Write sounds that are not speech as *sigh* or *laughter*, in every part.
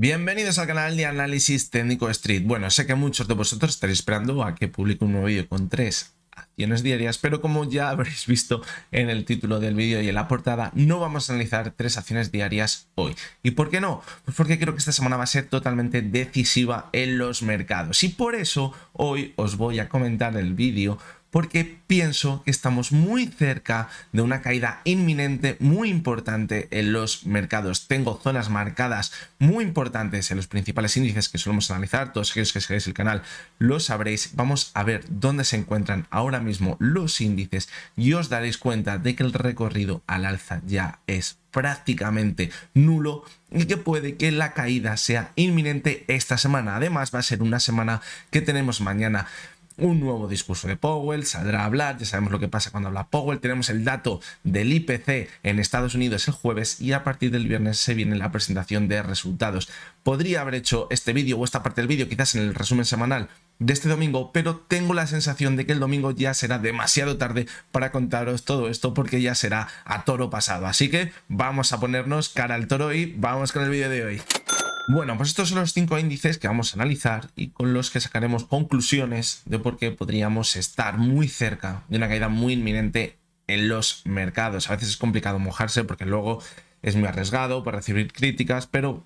Bienvenidos al canal de análisis técnico Street. Bueno, sé que muchos de vosotros estaréis esperando a que publique un nuevo vídeo con tres acciones diarias, pero como ya habréis visto en el título del vídeo y en la portada, no vamos a analizar tres acciones diarias hoy. ¿Y por qué no? Pues porque creo que esta semana va a ser totalmente decisiva en los mercados y por eso hoy os voy a comentar el vídeo porque pienso que estamos muy cerca de una caída inminente muy importante en los mercados. Tengo zonas marcadas muy importantes en los principales índices que solemos analizar. Todos aquellos que seguís el canal lo sabréis. Vamos a ver dónde se encuentran ahora mismo los índices y os daréis cuenta de que el recorrido al alza ya es prácticamente nulo y que puede que la caída sea inminente esta semana. Además va a ser una semana que tenemos mañana un nuevo discurso de Powell, saldrá a hablar, ya sabemos lo que pasa cuando habla Powell, tenemos el dato del IPC en Estados Unidos el jueves y a partir del viernes se viene la presentación de resultados. Podría haber hecho este vídeo o esta parte del vídeo quizás en el resumen semanal de este domingo, pero tengo la sensación de que el domingo ya será demasiado tarde para contaros todo esto porque ya será a toro pasado. Así que vamos a ponernos cara al toro y vamos con el vídeo de hoy. Bueno, pues estos son los cinco índices que vamos a analizar y con los que sacaremos conclusiones de por qué podríamos estar muy cerca de una caída muy inminente en los mercados. A veces es complicado mojarse porque luego es muy arriesgado para recibir críticas, pero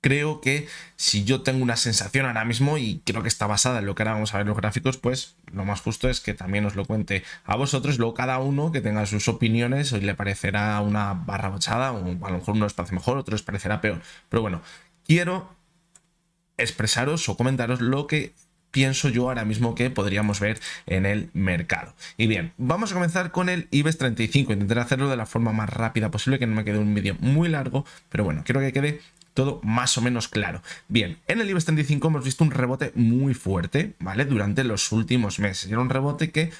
creo que si yo tengo una sensación ahora mismo y creo que está basada en lo que ahora vamos a ver los gráficos, pues lo más justo es que también os lo cuente a vosotros, luego cada uno que tenga sus opiniones, hoy le parecerá una barra bochada, o a lo mejor uno les parece mejor, otro les parecerá peor, pero bueno, quiero expresaros o comentaros lo que pienso yo ahora mismo que podríamos ver en el mercado. Y bien, vamos a comenzar con el IBEX 35. Intentaré hacerlo de la forma más rápida posible, que no me quede un vídeo muy largo, pero bueno, quiero que quede todo más o menos claro. Bien, en el IBEX 35 hemos visto un rebote muy fuerte, ¿vale? Durante los últimos meses. Era un rebote que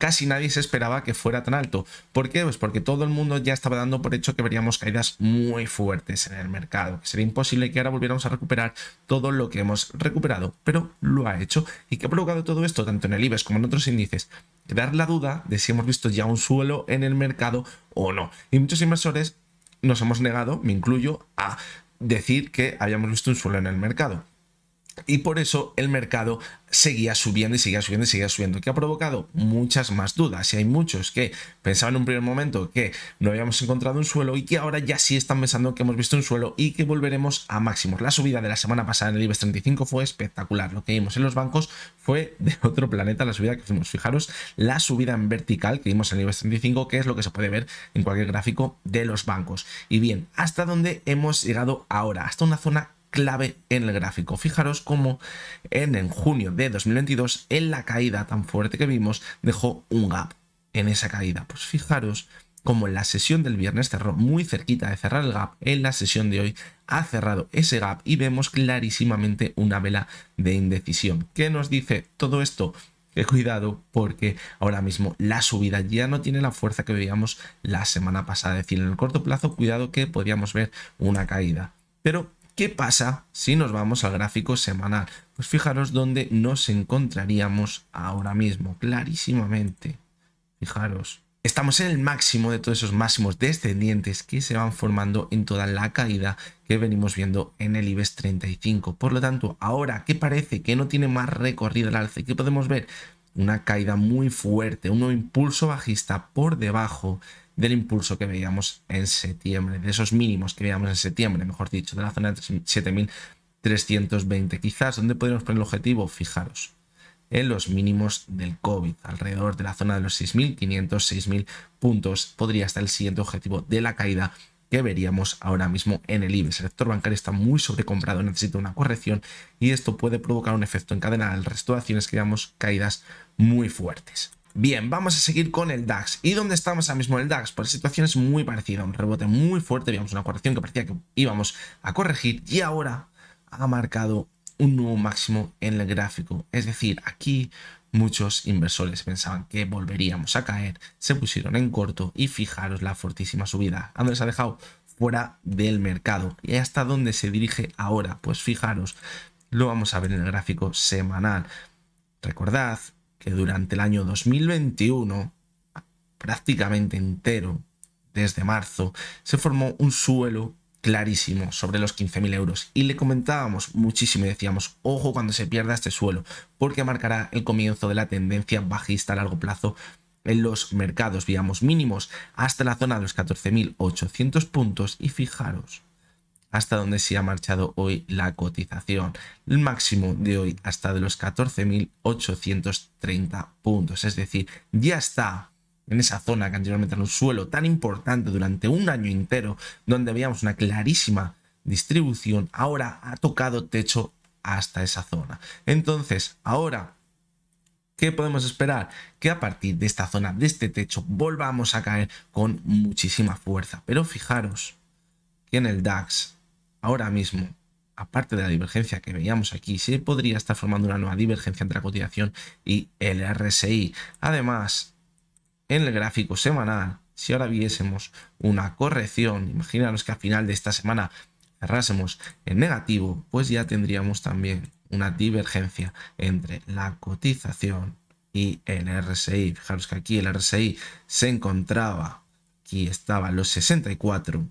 casi nadie se esperaba que fuera tan alto. ¿Por qué? Pues porque todo el mundo ya estaba dando por hecho que veríamos caídas muy fuertes en el mercado, sería imposible que ahora volviéramos a recuperar todo lo que hemos recuperado, pero lo ha hecho. ¿Y que ha provocado todo esto, tanto en el IBEX como en otros índices? Crear la duda de si hemos visto ya un suelo en el mercado o no. Y muchos inversores nos hemos negado, me incluyo, a decir que habíamos visto un suelo en el mercado y por eso el mercado seguía subiendo y seguía subiendo y seguía subiendo, que ha provocado muchas más dudas. Y hay muchos que pensaban en un primer momento que no habíamos encontrado un suelo y que ahora ya sí están pensando que hemos visto un suelo y que volveremos a máximos. La subida de la semana pasada en el IBEX 35 fue espectacular. Lo que vimos en los bancos fue de otro planeta la subida que hicimos. Fijaros la subida en vertical que vimos en el IBEX 35, que es lo que se puede ver en cualquier gráfico de los bancos. Y bien, ¿hasta dónde hemos llegado ahora? Hasta una zona clave en el gráfico. Fijaros cómo en, en junio de 2022, en la caída tan fuerte que vimos, dejó un gap en esa caída. Pues fijaros como en la sesión del viernes cerró muy cerquita de cerrar el gap, en la sesión de hoy ha cerrado ese gap y vemos clarísimamente una vela de indecisión. ¿Qué nos dice todo esto? Que cuidado porque ahora mismo la subida ya no tiene la fuerza que veíamos la semana pasada. Es decir, en el corto plazo, cuidado que podríamos ver una caída. Pero ¿Qué pasa si nos vamos al gráfico semanal? Pues fijaros dónde nos encontraríamos ahora mismo, clarísimamente. Fijaros. Estamos en el máximo de todos esos máximos descendientes que se van formando en toda la caída que venimos viendo en el IBEX 35. Por lo tanto, ahora que parece que no tiene más recorrido el alce, que podemos ver? Una caída muy fuerte, un impulso bajista por debajo del impulso que veíamos en septiembre, de esos mínimos que veíamos en septiembre, mejor dicho, de la zona de 7.320. Quizás, donde podríamos poner el objetivo? Fijaros, en los mínimos del COVID, alrededor de la zona de los 6.500, 6.000 puntos, podría estar el siguiente objetivo de la caída que veríamos ahora mismo en el IBEX. El sector bancario está muy sobrecomprado, necesita una corrección y esto puede provocar un efecto en cadena del resto de acciones que veamos caídas muy fuertes. Bien, vamos a seguir con el DAX. ¿Y dónde estamos ahora mismo el DAX? Pues la situación es muy parecida, un rebote muy fuerte, veíamos una corrección que parecía que íbamos a corregir y ahora ha marcado un nuevo máximo en el gráfico. Es decir, aquí muchos inversores pensaban que volveríamos a caer, se pusieron en corto y fijaros la fortísima subida. Andrés ha dejado fuera del mercado. ¿Y hasta dónde se dirige ahora? Pues fijaros, lo vamos a ver en el gráfico semanal. Recordad que durante el año 2021, prácticamente entero, desde marzo, se formó un suelo clarísimo sobre los 15.000 euros y le comentábamos muchísimo y decíamos, ojo cuando se pierda este suelo, porque marcará el comienzo de la tendencia bajista a largo plazo en los mercados, digamos, mínimos hasta la zona de los 14.800 puntos y fijaros, hasta donde se ha marchado hoy la cotización. El máximo de hoy hasta de los 14.830 puntos, es decir, ya está en esa zona que anteriormente era un suelo tan importante durante un año entero, donde veíamos una clarísima distribución, ahora ha tocado techo hasta esa zona. Entonces, ahora ¿Qué podemos esperar? Que a partir de esta zona, de este techo, volvamos a caer con muchísima fuerza. Pero fijaros que en el DAX ahora mismo, aparte de la divergencia que veíamos aquí, se podría estar formando una nueva divergencia entre la cotización y el RSI. Además, en el gráfico semanal, si ahora viésemos una corrección, imaginaros que a final de esta semana cerrásemos en negativo, pues ya tendríamos también una divergencia entre la cotización y el RSI. Fijaros que aquí el RSI se encontraba, aquí estaba los 64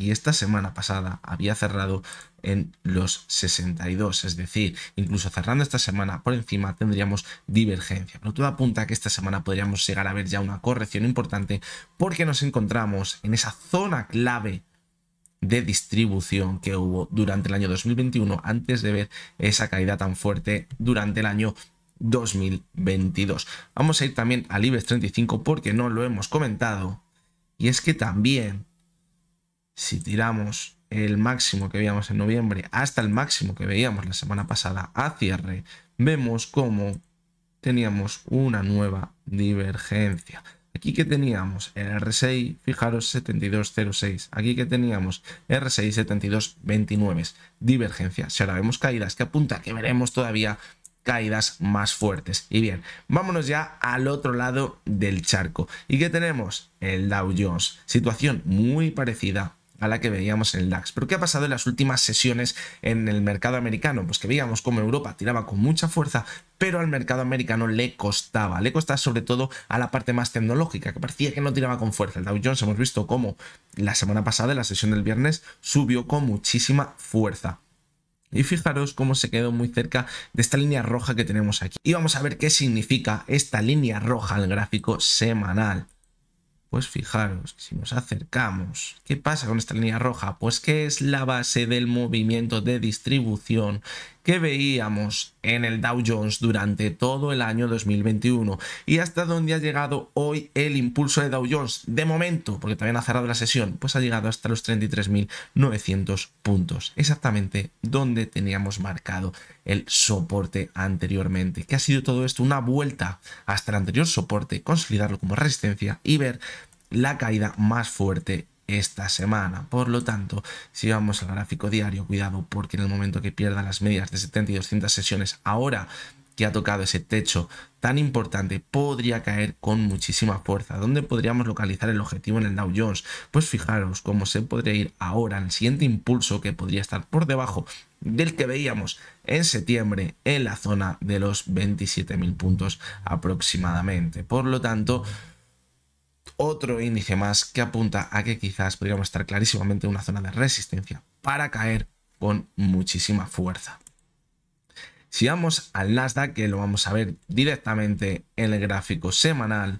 y esta semana pasada había cerrado en los 62, es decir, incluso cerrando esta semana por encima tendríamos divergencia, pero todo apunta a que esta semana podríamos llegar a ver ya una corrección importante porque nos encontramos en esa zona clave de distribución que hubo durante el año 2021 antes de ver esa caída tan fuerte durante el año 2022. Vamos a ir también al IBEX 35 porque no lo hemos comentado y es que también si tiramos el máximo que veíamos en noviembre hasta el máximo que veíamos la semana pasada a cierre, vemos cómo teníamos una nueva divergencia. Aquí que teníamos el 6 fijaros 72.06. Aquí que teníamos R6 RSI 72.29. Divergencia. Si ahora vemos caídas que apunta que veremos todavía caídas más fuertes. Y bien, vámonos ya al otro lado del charco. ¿Y qué tenemos? El Dow Jones. Situación muy parecida a la que veíamos en el DAX. Pero ¿qué ha pasado en las últimas sesiones en el mercado americano? Pues que veíamos como Europa tiraba con mucha fuerza, pero al mercado americano le costaba. Le costaba sobre todo a la parte más tecnológica, que parecía que no tiraba con fuerza. El Dow Jones hemos visto cómo la semana pasada, en la sesión del viernes, subió con muchísima fuerza. Y fijaros cómo se quedó muy cerca de esta línea roja que tenemos aquí. Y vamos a ver qué significa esta línea roja al gráfico semanal. Pues fijaros, si nos acercamos, ¿qué pasa con esta línea roja? Pues que es la base del movimiento de distribución que veíamos en el Dow Jones durante todo el año 2021 y hasta dónde ha llegado hoy el impulso de Dow Jones. De momento, porque también ha cerrado la sesión, pues ha llegado hasta los 33.900 puntos, exactamente donde teníamos marcado el soporte anteriormente. que ha sido todo esto? Una vuelta hasta el anterior soporte, consolidarlo como resistencia y ver la caída más fuerte esta semana. Por lo tanto, si vamos al gráfico diario, cuidado porque en el momento que pierda las medias de 70 y 200 sesiones, ahora que ha tocado ese techo tan importante, podría caer con muchísima fuerza. ¿Dónde podríamos localizar el objetivo en el Dow Jones? Pues fijaros cómo se podría ir ahora el siguiente impulso que podría estar por debajo del que veíamos en septiembre en la zona de los 27.000 puntos aproximadamente. Por lo tanto, otro índice más que apunta a que quizás podríamos estar clarísimamente en una zona de resistencia para caer con muchísima fuerza. Si vamos al Nasdaq, que lo vamos a ver directamente en el gráfico semanal,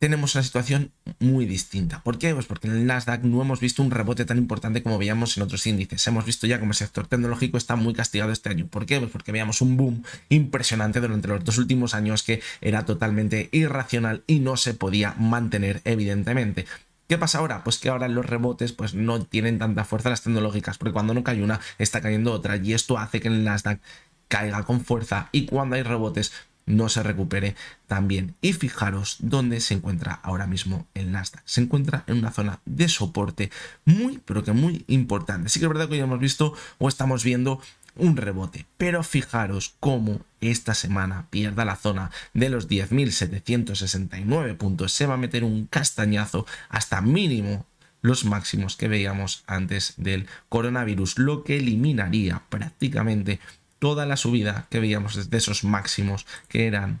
tenemos una situación muy distinta. ¿Por qué? Pues porque en el Nasdaq no hemos visto un rebote tan importante como veíamos en otros índices. Hemos visto ya como el sector tecnológico está muy castigado este año. ¿Por qué? Pues porque veíamos un boom impresionante durante los dos últimos años que era totalmente irracional y no se podía mantener, evidentemente. ¿Qué pasa ahora? Pues que ahora los rebotes pues no tienen tanta fuerza las tecnológicas, porque cuando no cae una, está cayendo otra, y esto hace que el Nasdaq caiga con fuerza y cuando hay rebotes no se recupere también. Y fijaros dónde se encuentra ahora mismo el Nasdaq. Se encuentra en una zona de soporte muy, pero que muy importante. Sí que es verdad que ya hemos visto o estamos viendo un rebote. Pero fijaros cómo esta semana pierda la zona de los 10.769 puntos. Se va a meter un castañazo hasta mínimo los máximos que veíamos antes del coronavirus, lo que eliminaría prácticamente toda la subida que veíamos desde esos máximos que eran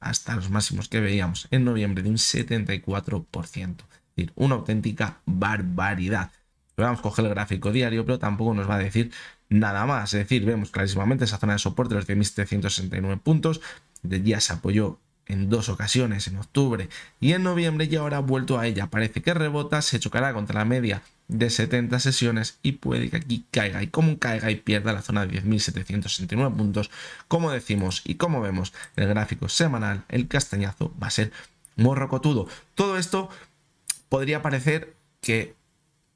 hasta los máximos que veíamos en noviembre de un 74%. Es decir, una auténtica barbaridad. Vamos a coger el gráfico diario, pero tampoco nos va a decir nada más. Es decir, vemos clarísimamente esa zona de soporte, los 10.769 puntos. Ya se apoyó en dos ocasiones, en octubre y en noviembre, y ahora ha vuelto a ella. Parece que rebota, se chocará contra la media de 70 sesiones y puede que aquí caiga. Y como caiga y pierda la zona de 10.769 puntos, como decimos y como vemos en el gráfico semanal, el castañazo va a ser morrocotudo. Todo esto podría parecer que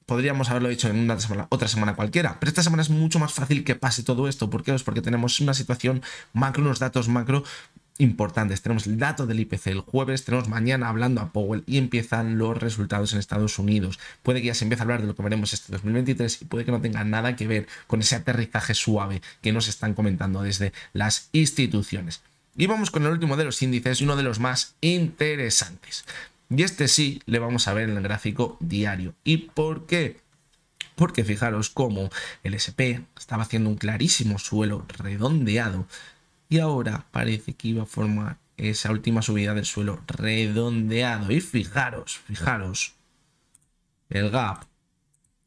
podríamos haberlo dicho en una semana, otra semana cualquiera, pero esta semana es mucho más fácil que pase todo esto. ¿Por qué? Pues porque tenemos una situación macro, unos datos macro importantes. Tenemos el dato del IPC el jueves, tenemos mañana hablando a Powell y empiezan los resultados en Estados Unidos. Puede que ya se empiece a hablar de lo que veremos este 2023 y puede que no tenga nada que ver con ese aterrizaje suave que nos están comentando desde las instituciones. Y vamos con el último de los índices, uno de los más interesantes. Y este sí le vamos a ver en el gráfico diario. ¿Y por qué? Porque fijaros cómo el SP estaba haciendo un clarísimo suelo redondeado y ahora parece que iba a formar esa última subida del suelo redondeado. Y fijaros, fijaros, el gap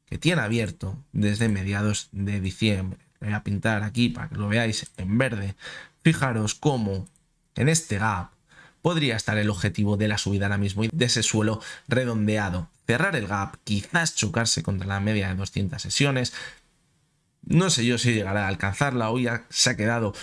que tiene abierto desde mediados de diciembre. voy a pintar aquí para que lo veáis en verde. Fijaros cómo en este gap podría estar el objetivo de la subida ahora mismo y de ese suelo redondeado. Cerrar el gap, quizás chocarse contra la media de 200 sesiones. No sé yo si llegará a alcanzarla, o ya se ha quedado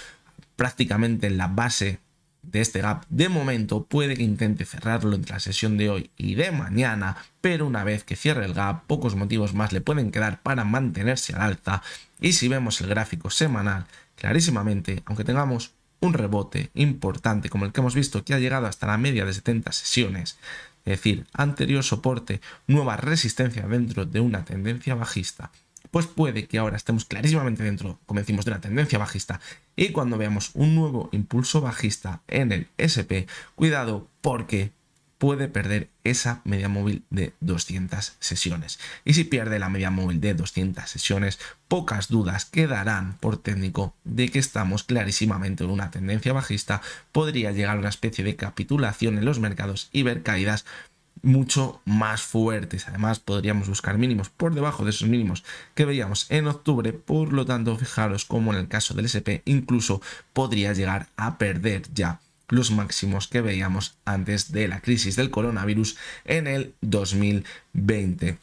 prácticamente en la base de este gap de momento puede que intente cerrarlo entre la sesión de hoy y de mañana, pero una vez que cierre el gap pocos motivos más le pueden quedar para mantenerse al alza y si vemos el gráfico semanal clarísimamente, aunque tengamos un rebote importante como el que hemos visto que ha llegado hasta la media de 70 sesiones, es decir, anterior soporte, nueva resistencia dentro de una tendencia bajista pues puede que ahora estemos clarísimamente dentro, como decimos, de la tendencia bajista. Y cuando veamos un nuevo impulso bajista en el SP, cuidado porque puede perder esa media móvil de 200 sesiones. Y si pierde la media móvil de 200 sesiones, pocas dudas quedarán por técnico de que estamos clarísimamente en una tendencia bajista. Podría llegar una especie de capitulación en los mercados y ver caídas mucho más fuertes. Además, podríamos buscar mínimos por debajo de esos mínimos que veíamos en octubre. Por lo tanto, fijaros como en el caso del SP incluso podría llegar a perder ya los máximos que veíamos antes de la crisis del coronavirus en el 2020.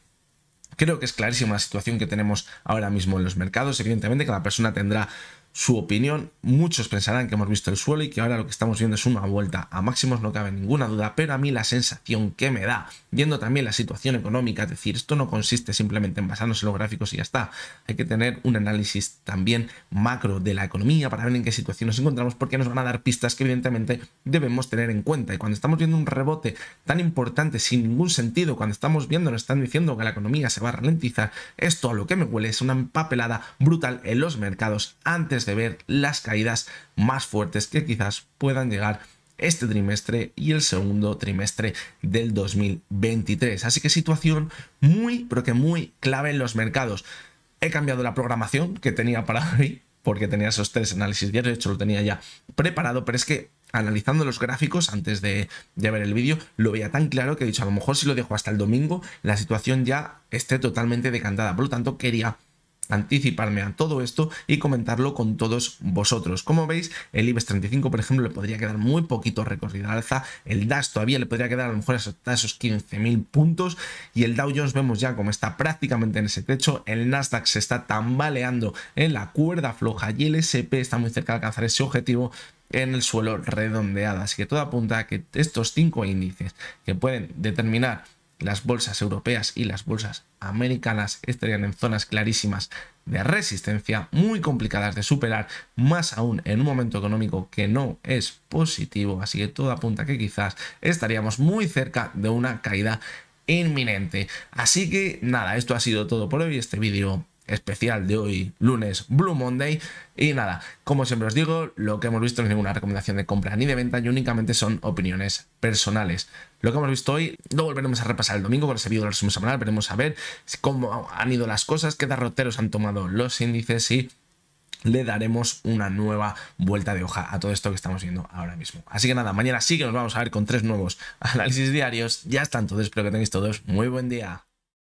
Creo que es clarísima la situación que tenemos ahora mismo en los mercados. Evidentemente, cada persona tendrá su opinión. Muchos pensarán que hemos visto el suelo y que ahora lo que estamos viendo es una vuelta a máximos, no cabe ninguna duda, pero a mí la sensación que me da, viendo también la situación económica, es decir, esto no consiste simplemente en basarnos en los gráficos y ya está, hay que tener un análisis también macro de la economía para ver en qué situación nos encontramos, porque nos van a dar pistas que evidentemente debemos tener en cuenta. Y cuando estamos viendo un rebote tan importante, sin ningún sentido, cuando estamos viendo, nos están diciendo que la economía se va a ralentizar, esto a lo que me huele es una empapelada brutal en los mercados antes de ver las caídas más fuertes que quizás puedan llegar este trimestre y el segundo trimestre del 2023. Así que situación muy, pero que muy clave en los mercados. He cambiado la programación que tenía para *laughs* hoy, porque tenía esos tres análisis diarios, de hecho lo tenía ya preparado, pero es que analizando los gráficos antes de, de ver el vídeo, lo veía tan claro que he dicho, a lo mejor si lo dejo hasta el domingo, la situación ya esté totalmente decantada. Por lo tanto, quería anticiparme a todo esto y comentarlo con todos vosotros. Como veis, el IBEX 35, por ejemplo, le podría quedar muy poquito recorrido alza, el DAS todavía le podría quedar a lo mejor hasta esos 15.000 puntos y el Dow Jones vemos ya como está prácticamente en ese techo, el Nasdaq se está tambaleando en la cuerda floja y el SP está muy cerca de alcanzar ese objetivo en el suelo redondeado. Así que todo apunta a que estos cinco índices que pueden determinar las bolsas europeas y las bolsas americanas estarían en zonas clarísimas de resistencia, muy complicadas de superar, más aún en un momento económico que no es positivo, así que todo apunta que quizás estaríamos muy cerca de una caída inminente. Así que nada, esto ha sido todo por hoy, este vídeo especial de hoy, lunes, Blue Monday. Y nada, como siempre os digo, lo que hemos visto no es ninguna recomendación de compra ni de venta y únicamente son opiniones personales. Lo que hemos visto hoy no volveremos a repasar el domingo con ese vídeo del resumen semanal. Veremos a ver cómo han ido las cosas, qué derroteros han tomado los índices y le daremos una nueva vuelta de hoja a todo esto que estamos viendo ahora mismo. Así que nada, mañana sí que nos vamos a ver con tres nuevos análisis diarios. Ya está, entonces espero que tengáis todos muy buen día.